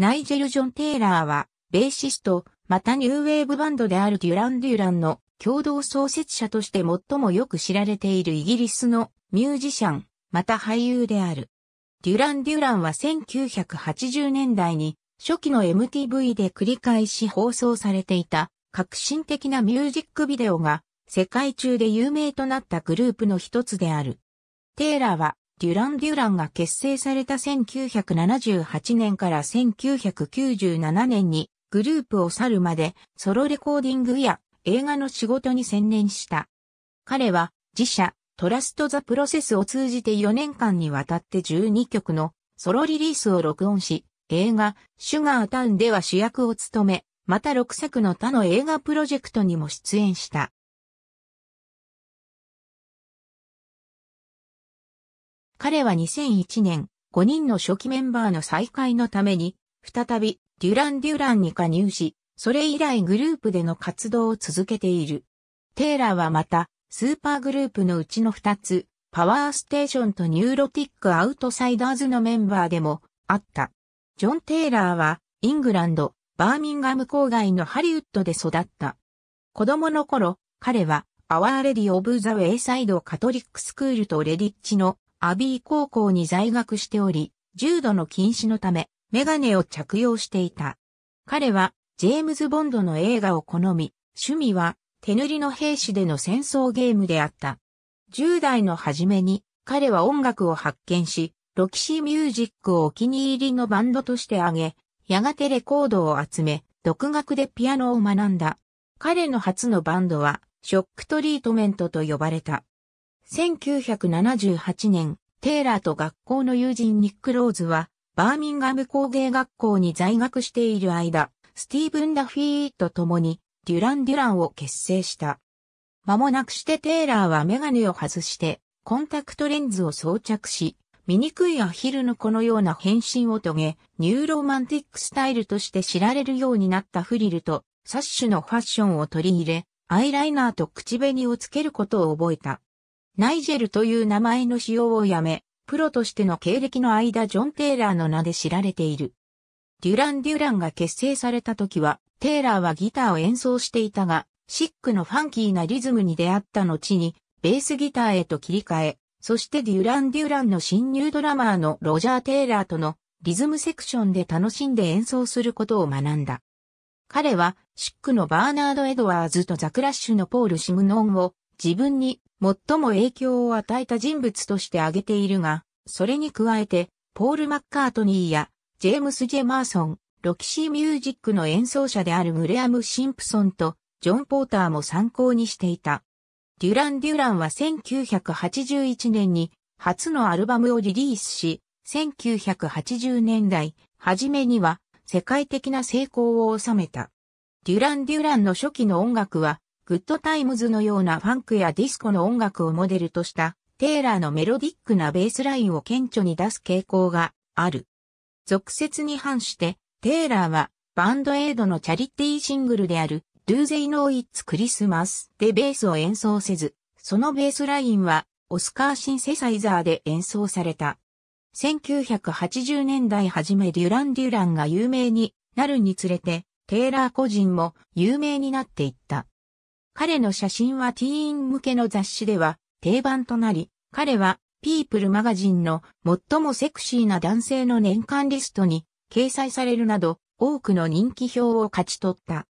ナイジェル・ジョン・テイラーは、ベーシスト、またニューウェーブバンドであるデュラン・デュランの共同創設者として最もよく知られているイギリスのミュージシャン、また俳優である。デュラン・デュランは1980年代に初期の MTV で繰り返し放送されていた革新的なミュージックビデオが世界中で有名となったグループの一つである。テイラーはデュラン・デュランが結成された1978年から1997年にグループを去るまでソロレコーディングや映画の仕事に専念した。彼は自社トラスト・ザ・プロセスを通じて4年間にわたって12曲のソロリリースを録音し、映画シュガータウンでは主役を務め、また6作の他の映画プロジェクトにも出演した。彼は2001年、5人の初期メンバーの再会のために、再び、デュラン・デュランに加入し、それ以来グループでの活動を続けている。テイラーはまた、スーパーグループのうちの2つ、パワーステーションとニューロティック・アウトサイダーズのメンバーでもあった。ジョン・テイラーは、イングランド、バーミンガム郊外のハリウッドで育った。子供の頃、彼は、アワーレディ・オブ・ザ・ウェイサイド・カトリック・スクールとレディッチのアビー高校に在学しており、重度の禁止のため、メガネを着用していた。彼は、ジェームズ・ボンドの映画を好み、趣味は、手塗りの兵士での戦争ゲームであった。10代の初めに、彼は音楽を発見し、ロキシーミュージックをお気に入りのバンドとして挙げ、やがてレコードを集め、独学でピアノを学んだ。彼の初のバンドは、ショックトリートメントと呼ばれた。1978年、テイラーと学校の友人ニック・ローズは、バーミンガム工芸学校に在学している間、スティーブン・ダフィーと共に、デュラン・デュランを結成した。間もなくしてテイラーはメガネを外して、コンタクトレンズを装着し、醜いアヒルのこのような変身を遂げ、ニューロマンティックスタイルとして知られるようになったフリルと、サッシュのファッションを取り入れ、アイライナーと口紅をつけることを覚えた。ナイジェルという名前の使用をやめ、プロとしての経歴の間ジョン・テイラーの名で知られている。デュラン・デュランが結成された時は、テイラーはギターを演奏していたが、シックのファンキーなリズムに出会った後に、ベースギターへと切り替え、そしてデュラン・デュランの新入ドラマーのロジャー・テイラーとのリズムセクションで楽しんで演奏することを学んだ。彼は、シックのバーナード・エドワーズとザ・クラッシュのポール・シムノンを自分に最も影響を与えた人物として挙げているが、それに加えて、ポール・マッカートニーや、ジェームス・ジェマーソン、ロキシー・ミュージックの演奏者であるグレアム・シンプソンと、ジョン・ポーターも参考にしていた。デュラン・デュランは1981年に初のアルバムをリリースし、1980年代、初めには世界的な成功を収めた。デュラン・デュランの初期の音楽はグッドタイムズのようなファンクやディスコの音楽をモデルとした、テイラーのメロディックなベースラインを顕著に出す傾向がある。俗説に反して、テイラーは、バンドエイドのチャリティーシングルである、Do They Know It's Christmas でベースを演奏せず、そのベースラインは、オスカーシンセサイザーで演奏された。1980年代初めデュラン・デュランが有名になるにつれて、テイラー個人も有名になっていった。彼の写真はティーン向けの雑誌では定番となり、彼はピープルマガジンの最もセクシーな男性の年間リストに掲載されるなど多くの人気票を勝ち取った。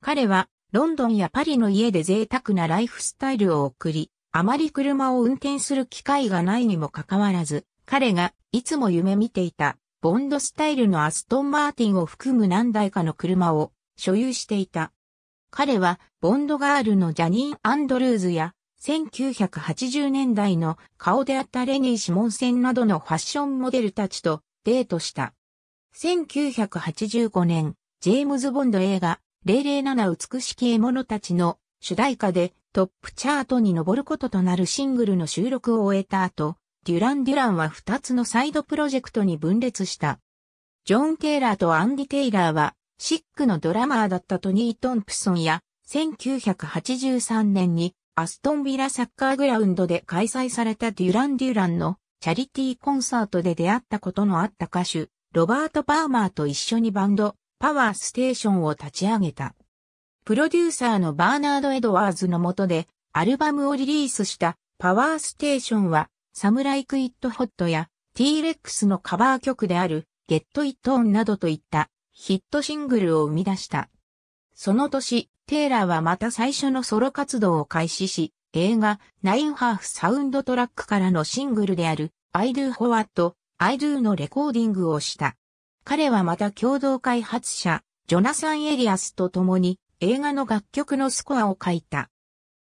彼はロンドンやパリの家で贅沢なライフスタイルを送り、あまり車を運転する機会がないにもかかわらず、彼がいつも夢見ていたボンドスタイルのアストンマーティンを含む何台かの車を所有していた。彼は、ボンドガールのジャニー・アンドルーズや、1980年代の顔であったレニー・シモンセンなどのファッションモデルたちとデートした。1985年、ジェームズ・ボンド映画、007美しき獲物たちの主題歌でトップチャートに上ることとなるシングルの収録を終えた後、デュラン・デュランは2つのサイドプロジェクトに分裂した。ジョン・テイラーとアンディ・テイラーはシックのドラマーだったトニー・トンプソンや、1983年にアストンビラサッカーグラウンドで開催されたデュラン・デュランのチャリティーコンサートで出会ったことのあった歌手、ロバート・パーマーと一緒にバンド、パワーステーションを立ち上げた。プロデューサーのバーナード・エドワーズの下で、アルバムをリリースしたパワーステーションは、サムライク・イット・ホットや T-Rex のカバー曲である、ゲット・イット・オンなどといったヒットシングルを生み出した。その年、テイラーはまた最初のソロ活動を開始し、映画、ナインハーフサウンドトラックからのシングルである、I do What, I do のレコーディングをした。彼はまた共同開発者、ジョナサン・エリアスと共に映画の楽曲のスコアを書いた。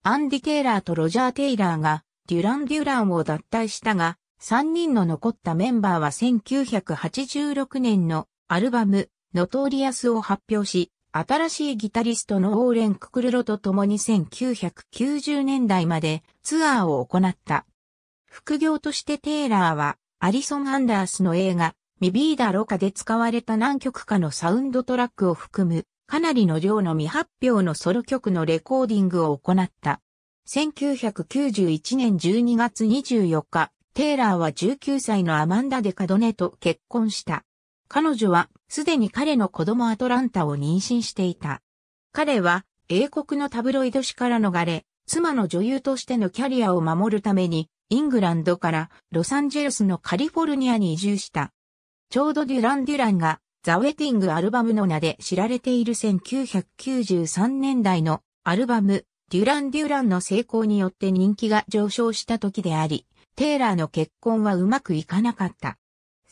アンディ・テイラーとロジャー・テイラーがデュラン・デュランを脱退したが、3人の残ったメンバーは1986年のアルバムノトーリアスを発表し、新しいギタリストのオーレン・ククルロと共に1990年代までツアーを行った。副業としてテイラーはアリソン・アンダースの映画ミビーダ・ロカで使われた何曲かのサウンドトラックを含むかなりの量の未発表のソロ曲のレコーディングを行った。1991年12月24日、テイラーは19歳のアマンダ・デカドネと結婚した。彼女はすでに彼の子供アトランタを妊娠していた。彼は英国のタブロイド紙から逃れ、妻の女優としてのキャリアを守るために、イングランドからロサンゼルスのカリフォルニアに移住した。ちょうどデュラン・デュランがザ・ウェティング・アルバムの名で知られている1993年代のアルバム、デュラン・デュランの成功によって人気が上昇した時であり、テイラーの結婚はうまくいかなかった。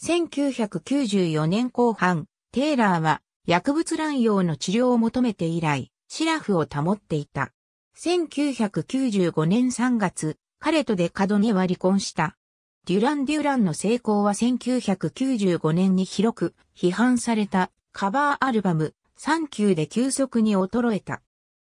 1994年後半、テイラーは薬物乱用の治療を求めて以来、シラフを保っていた。1995年3月、彼とデカドネは離婚した。デュラン・デュランの成功は1995年に広く批判されたカバーアルバムサンキューで急速に衰えた。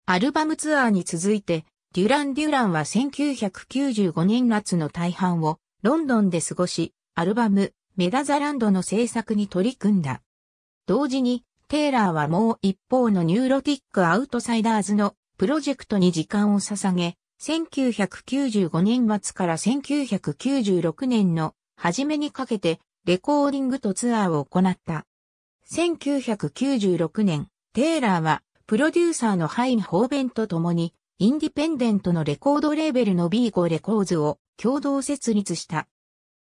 アルバムツアーに続いて、デュラン・デュランは1995年夏の大半をロンドンで過ごし、アルバムメダザランドの制作に取り組んだ。同時に、テイラーはもう一方のニューロティックアウトサイダーズのプロジェクトに時間を捧げ、1995年末から1996年の初めにかけてレコーディングとツアーを行った。1996年、テイラーはプロデューサーのハイン・ホーベンと共にインディペンデントのレコードレーベルの B5 レコーズを共同設立した。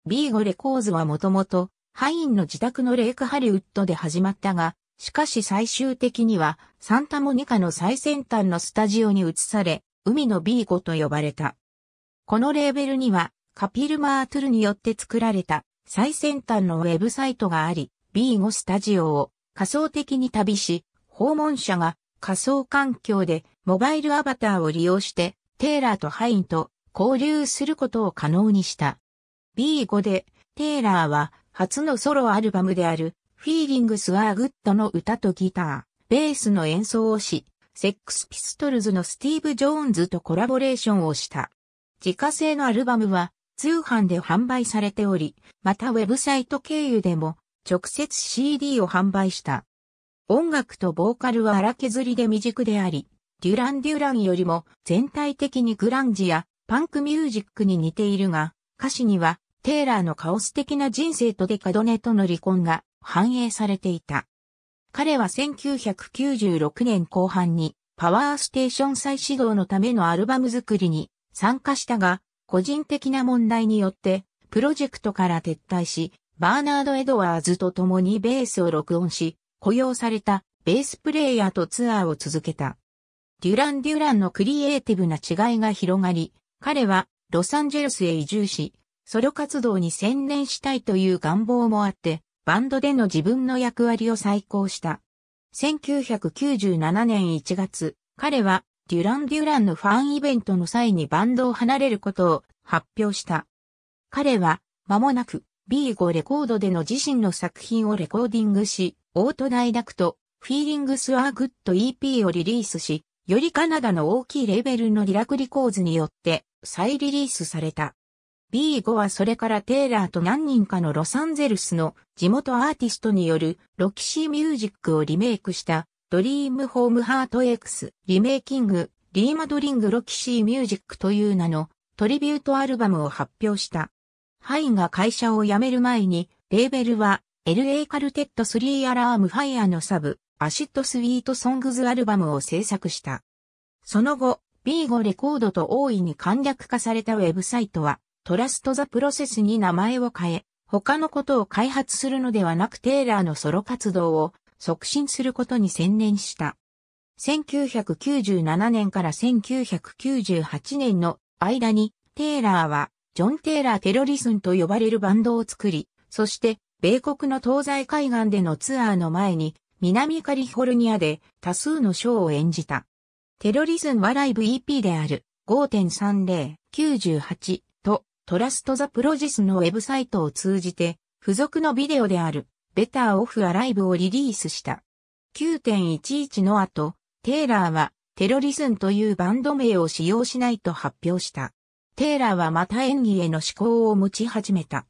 ビーゴレコーズはもともと、ハインの自宅のレイクハリウッドで始まったが、しかし最終的には、サンタモニカの最先端のスタジオに移され、海のビーゴと呼ばれた。このレーベルには、カピルマートゥルによって作られた最先端のウェブサイトがあり、ビーゴスタジオを仮想的に旅し、訪問者が仮想環境でモバイルアバターを利用して、テイラーとハインと交流することを可能にした。B5 で、テイラーは初のソロアルバムである、フィーリングスはグッドの歌とギター、ベースの演奏をし、セックスピストルズのスティーブ・ジョーンズとコラボレーションをした。自家製のアルバムは通販で販売されており、またウェブサイト経由でも直接 CD を販売した。音楽とボーカルは荒削りで未熟であり、デュラン・デュランよりも全体的にグランジやパンクミュージックに似ているが、歌詞にはテイラーのカオス的な人生とデカドネとの離婚が反映されていた。彼は1996年後半にパワーステーション再始動のためのアルバム作りに参加したが、個人的な問題によってプロジェクトから撤退し、バーナード・エドワーズと共にベースを録音し、雇用されたベースプレイヤーとツアーを続けた。デュラン・デュランのクリエイティブな違いが広がり、彼はロサンゼルスへ移住し、ソロ活動に専念したいという願望もあって、バンドでの自分の役割を再考した。1997年1月、彼はデュラン・デュランのファンイベントの際にバンドを離れることを発表した。彼は間もなく B5 レコードでの自身の作品をレコーディングし、オートダイダクト、フィーリングス・アー・グッド EP をリリースし、よりカナダの大きいレベルのリラクリコーズによって再リリースされた。B5 はそれからテイラーと何人かのロサンゼルスの地元アーティストによるロキシーミュージックをリメイクしたドリームホームハート X リメイキングリーマドリングロキシーミュージックという名のトリビュートアルバムを発表した。ハインが会社を辞める前にレーベルは LA カルテット3アラームファイアのサブアシッドスイートソングズアルバムを制作した。その後、B5 レコードと大いに簡略化されたウェブサイトは、トラスト・ザ・プロセスに名前を変え、他のことを開発するのではなくテイラーのソロ活動を促進することに専念した。1997年から1998年の間に、テイラーは、ジョン・テイラー・テロリスンと呼ばれるバンドを作り、そして、米国の東西海岸でのツアーの前に、南カリフォルニアで多数のショーを演じた。テロリズンはライブ EP である5.30-98トラストザプロジスのウェブサイトを通じて、付属のビデオである、ベターオフアライブをリリースした。9.11の後、テイラーは、テロリズンというバンド名を使用しないと発表した。テイラーはまた演技への思考を持ち始めた。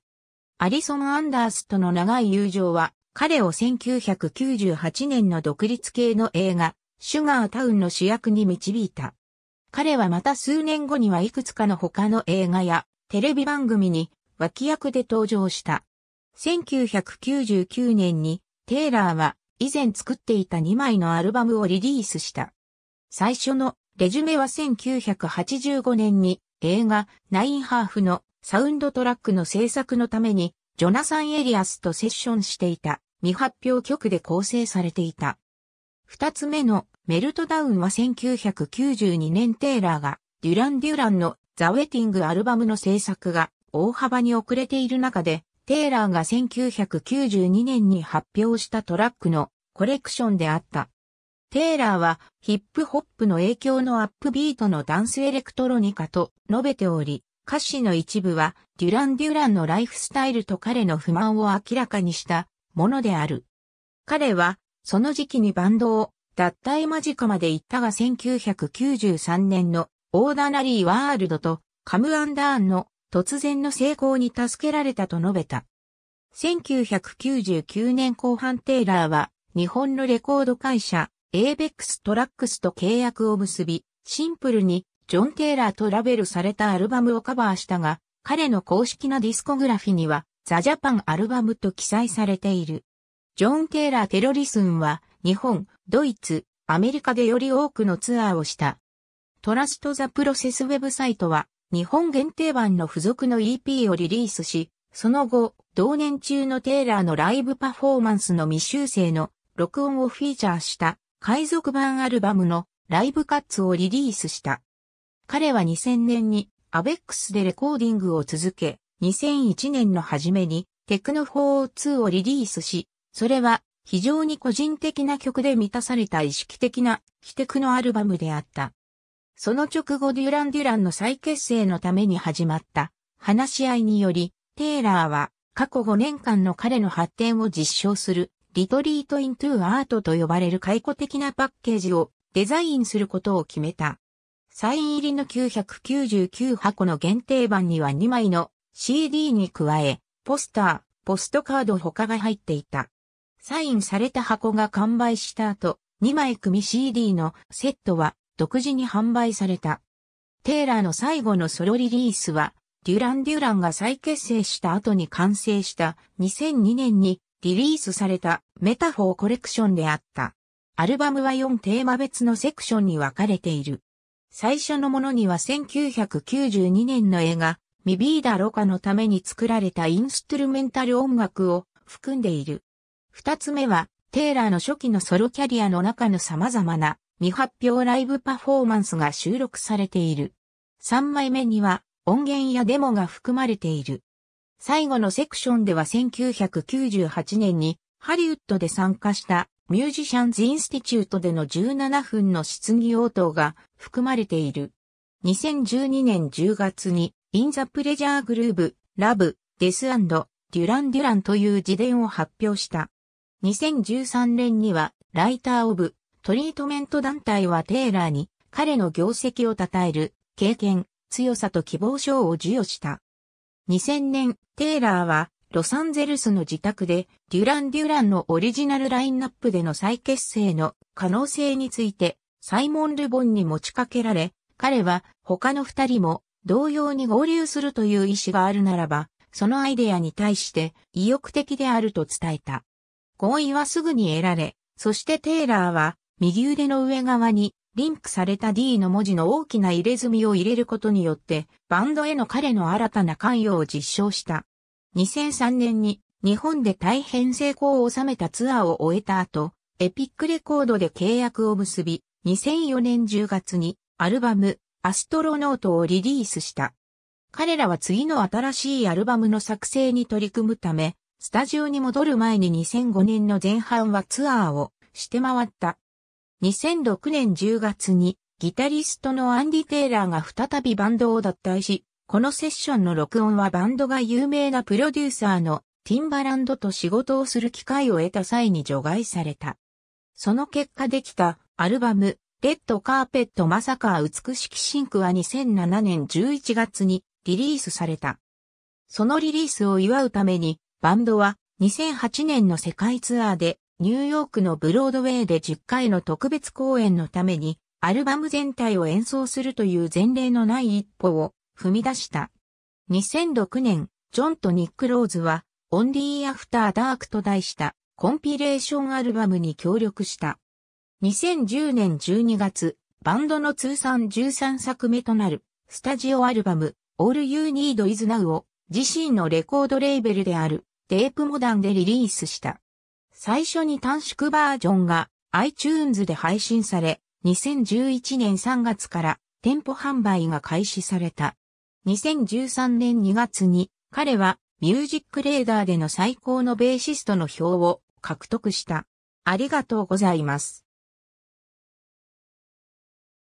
アリソン・アンダースとの長い友情は、彼を1998年の独立系の映画、シュガータウンの主役に導いた。彼はまた数年後にはいくつかの他の映画やテレビ番組に脇役で登場した。1999年にテイラーは以前作っていた2枚のアルバムをリリースした。最初のレジュメは1985年に映画ナインハーフのサウンドトラックの制作のためにジョナサン・エリアスとセッションしていた未発表曲で構成されていた。二つ目のメルトダウンは1992年テイラーがデュラン・デュランのザ・ウェティングアルバムの制作が大幅に遅れている中で、テイラーが1992年に発表したトラックのコレクションであった。テイラーはヒップホップの影響のアップビートのダンスエレクトロニカと述べており、歌詞の一部はデュラン・デュランのライフスタイルと彼の不満を明らかにしたものである。彼はその時期にバンドを脱退間近まで行ったが1993年のオーダナリーワールドとカムアンダーンの突然の成功に助けられたと述べた。1999年後半テイラーは日本のレコード会社エーベックストラックスと契約を結び、シンプルにジョン・テイラーとラベルされたアルバムをカバーしたが、彼の公式なディスコグラフィにはザ・ジャパンアルバムと記載されている。ジョン・テイラー・テロリスンは日本、ドイツ、アメリカでより多くのツアーをしたトラストザプロセスウェブサイトは、日本限定版の付属の EP をリリースし、その後、同年中のテイラーのライブパフォーマンスの未修正の録音をフィーチャーした海賊版アルバムのライブカッツをリリースした。彼は2000年にアベックスでレコーディングを続け、2001年の初めにテクノ4ツ2をリリースし、それは非常に個人的な曲で満たされた意識的な非テクノアルバムであった。その直後デュラン・デュランの再結成のために始まった話し合いにより、テイラーは過去5年間の彼の発展を実証するリトリート・イントゥ・アートと呼ばれる解雇的なパッケージをデザインすることを決めた。サイン入りの999箱の限定版には2枚の CD に加え、ポスター、ポストカード他が入っていた。サインされた箱が完売した後、2枚組 CD のセットは独自に販売された。テイラーの最後のソロリリースは、デュラン・デュランが再結成した後に完成した2002年にリリースされたメタフォーコレクションであった。アルバムは4テーマ別のセクションに分かれている。最初のものには1992年の映画、ミビーダ・ロカのために作られたインストゥルメンタル音楽を含んでいる。二つ目は、テイラーの初期のソロキャリアの中の様々な未発表ライブパフォーマンスが収録されている。3枚目には音源やデモが含まれている。最後のセクションでは1998年にハリウッドで参加したミュージシャンズインスティチュートでの17分の質疑応答が含まれている。2012年10月にインザプレジャーグルーブラブデスデュランデュランという自伝を発表した。2013年にはライターオブトリートメント団体はテイラーに彼の業績を称える経験、強さと希望賞を授与した。2000年、テイラーはロサンゼルスの自宅でデュラン・デュランのオリジナルラインナップでの再結成の可能性についてサイモン・ルボンに持ちかけられ、彼は他の二人も同様に合流するという意思があるならば、そのアイデアに対して意欲的であると伝えた。合意はすぐに得られ、そしてテイラーは右腕の上側にリンクされた D の文字の大きな入れ墨を入れることによって、バンドへの彼の新たな関与を実証した。2003年に日本で大変成功を収めたツアーを終えた後、エピックレコードで契約を結び、2004年10月にアルバムアストロノートをリリースした。彼らは次の新しいアルバムの作成に取り組むため、スタジオに戻る前に2005年の前半はツアーをして回った。2006年10月にギタリストのアンディ・テイラーが再びバンドを脱退し、このセッションの録音はバンドが有名なプロデューサーのティンバランドと仕事をする機会を得た際に除外された。その結果できたアルバム、レッドカーペットまさか美しきシンクは2007年11月にリリースされた。そのリリースを祝うためにバンドは2008年の世界ツアーでニューヨークのブロードウェイで10回の特別公演のために、アルバム全体を演奏するという前例のない一歩を踏み出した。2006年、ジョンとニック・ローズは、オンリー・アフター・ダークと題したコンピレーションアルバムに協力した。2010年12月、バンドの通算13作目となる、スタジオアルバム、All You Need Is Now を、自身のレコードレーベルである、テープモダンでリリースした。最初に短縮バージョンが iTunes で配信され、2011年3月から店舗販売が開始された。2013年2月に彼はミュージックレーダーでの最高のベーシストの票を獲得した。ありがとうございます。